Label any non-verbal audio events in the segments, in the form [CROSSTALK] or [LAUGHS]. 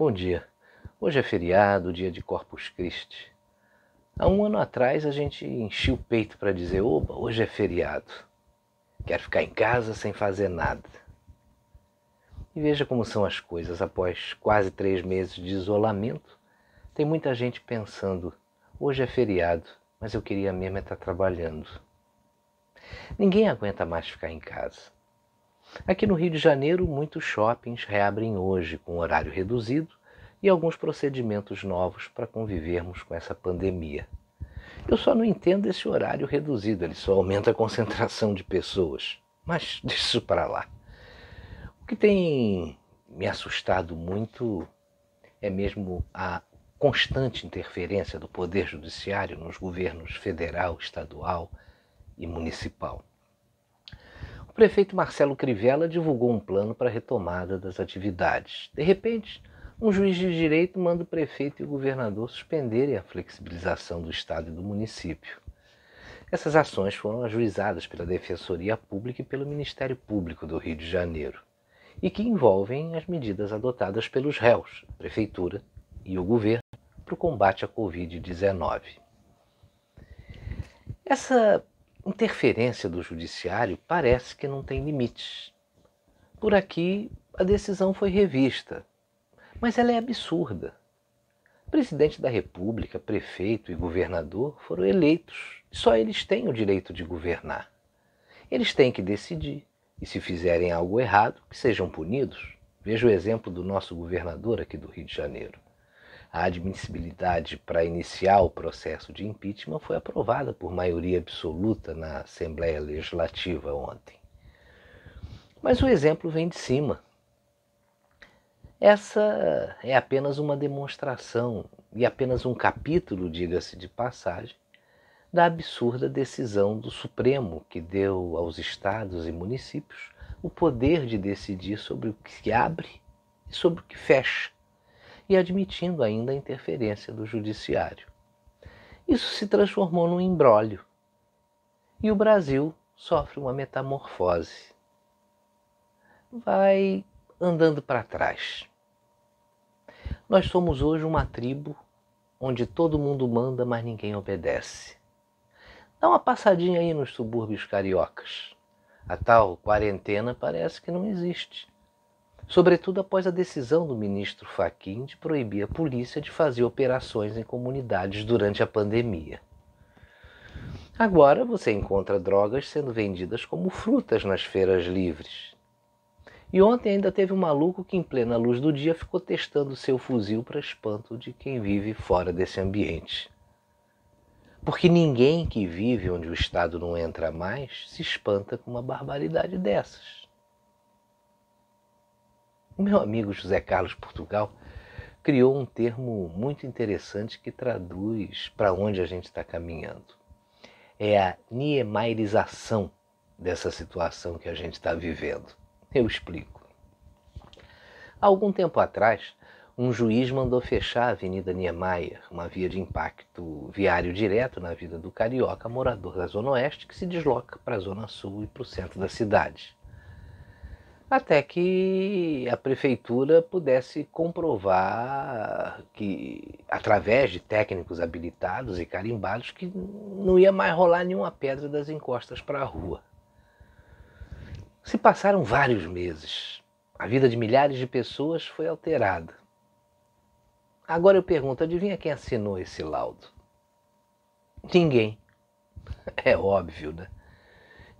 Bom dia. Hoje é feriado, dia de Corpus Christi. Há um ano atrás a gente enchia o peito para dizer: oba, hoje é feriado. Quero ficar em casa sem fazer nada. E veja como são as coisas. Após quase três meses de isolamento, tem muita gente pensando: hoje é feriado, mas eu queria mesmo estar é tá trabalhando. Ninguém aguenta mais ficar em casa. Aqui no Rio de Janeiro, muitos shoppings reabrem hoje com horário reduzido e alguns procedimentos novos para convivermos com essa pandemia. Eu só não entendo esse horário reduzido, ele só aumenta a concentração de pessoas. Mas [LAUGHS] isso para lá. O que tem me assustado muito é mesmo a constante interferência do Poder Judiciário nos governos federal, estadual e municipal prefeito Marcelo Crivella divulgou um plano para a retomada das atividades. De repente, um juiz de direito manda o prefeito e o governador suspenderem a flexibilização do Estado e do município. Essas ações foram ajuizadas pela Defensoria Pública e pelo Ministério Público do Rio de Janeiro e que envolvem as medidas adotadas pelos réus, a Prefeitura e o governo para o combate à Covid-19. Essa interferência do judiciário parece que não tem limites. Por aqui, a decisão foi revista, mas ela é absurda. Presidente da República, prefeito e governador foram eleitos. Só eles têm o direito de governar. Eles têm que decidir, e se fizerem algo errado, que sejam punidos. Veja o exemplo do nosso governador aqui do Rio de Janeiro a admissibilidade para iniciar o processo de impeachment foi aprovada por maioria absoluta na Assembleia Legislativa ontem. Mas o exemplo vem de cima. Essa é apenas uma demonstração e apenas um capítulo, diga-se de passagem, da absurda decisão do Supremo que deu aos estados e municípios o poder de decidir sobre o que se abre e sobre o que fecha e admitindo ainda a interferência do judiciário. Isso se transformou num imbróglio e o Brasil sofre uma metamorfose. Vai andando para trás. Nós somos hoje uma tribo onde todo mundo manda, mas ninguém obedece. Dá uma passadinha aí nos subúrbios cariocas. A tal quarentena parece que não existe sobretudo após a decisão do ministro Fachin de proibir a polícia de fazer operações em comunidades durante a pandemia. Agora você encontra drogas sendo vendidas como frutas nas feiras livres. E ontem ainda teve um maluco que, em plena luz do dia, ficou testando seu fuzil para espanto de quem vive fora desse ambiente. Porque ninguém que vive onde o Estado não entra mais se espanta com uma barbaridade dessas. O meu amigo José Carlos Portugal criou um termo muito interessante que traduz para onde a gente está caminhando. É a niemairização dessa situação que a gente está vivendo. Eu explico. Há algum tempo atrás, um juiz mandou fechar a Avenida Niemeyer, uma via de impacto viário direto na vida do carioca morador da Zona Oeste que se desloca para a Zona Sul e para o centro da cidade até que a prefeitura pudesse comprovar que, através de técnicos habilitados e carimbados, que não ia mais rolar nenhuma pedra das encostas para a rua. Se passaram vários meses. A vida de milhares de pessoas foi alterada. Agora eu pergunto, adivinha quem assinou esse laudo? Ninguém. [LAUGHS] É óbvio, né?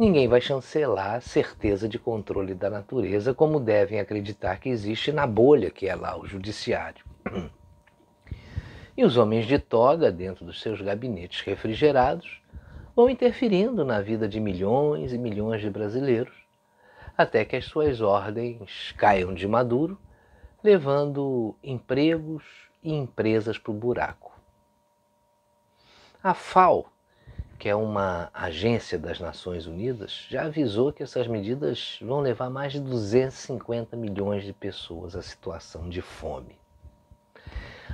Ninguém vai chancelar a certeza de controle da natureza como devem acreditar que existe na bolha que é lá o judiciário. [CLEARS THROAT] E os homens de toga, dentro dos seus gabinetes refrigerados, vão interferindo na vida de milhões e milhões de brasileiros, até que as suas ordens caiam de maduro, levando empregos e empresas para o buraco. A FAO que é uma agência das Nações Unidas, já avisou que essas medidas vão levar mais de 250 milhões de pessoas à situação de fome.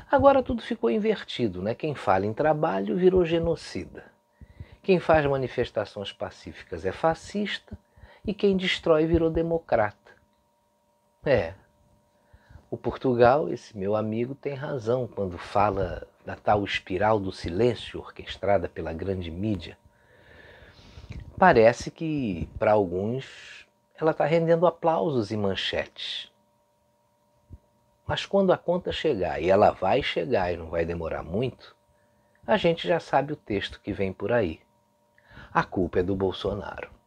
Agora tudo ficou invertido, né? Quem fala em trabalho virou genocida. Quem faz manifestações pacíficas é fascista e quem destrói virou democrata. É. O Portugal, esse meu amigo, tem razão quando fala da tal espiral do silêncio orquestrada pela grande mídia, parece que, para alguns, ela está rendendo aplausos e manchetes. Mas quando a conta chegar, e ela vai chegar e não vai demorar muito, a gente já sabe o texto que vem por aí. A culpa é do Bolsonaro.